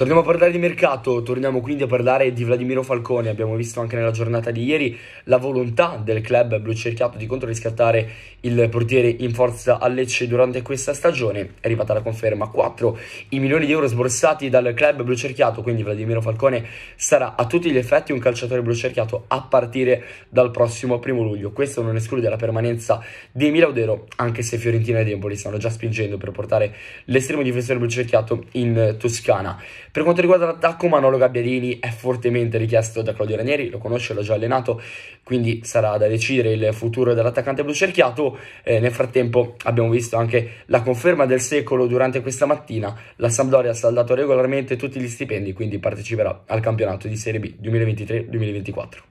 Torniamo a parlare di mercato, torniamo quindi a parlare di Vladimiro Falcone. Abbiamo visto anche nella giornata di ieri la volontà del club blucerchiato di controriscattare il portiere in forza a Lecce durante questa stagione. È arrivata la conferma 4 i milioni di euro sborsati dal club blucerchiato, quindi Vladimiro Falcone sarà a tutti gli effetti un calciatore blucerchiato a partire dal prossimo primo luglio. Questo non esclude la permanenza di Milaudero, anche se Fiorentina e Dempoli stanno già spingendo per portare l'estremo difensore blucerchiato in Toscana. Per quanto riguarda l'attacco, Manolo Gabbiadini è fortemente richiesto da Claudio Ranieri, lo conosce, l'ha già allenato, quindi sarà da decidere il futuro dell'attaccante blucerchiato. Eh, nel frattempo abbiamo visto anche la conferma del secolo durante questa mattina. La Sampdoria ha saldato regolarmente tutti gli stipendi, quindi parteciperà al campionato di Serie B 2023-2024.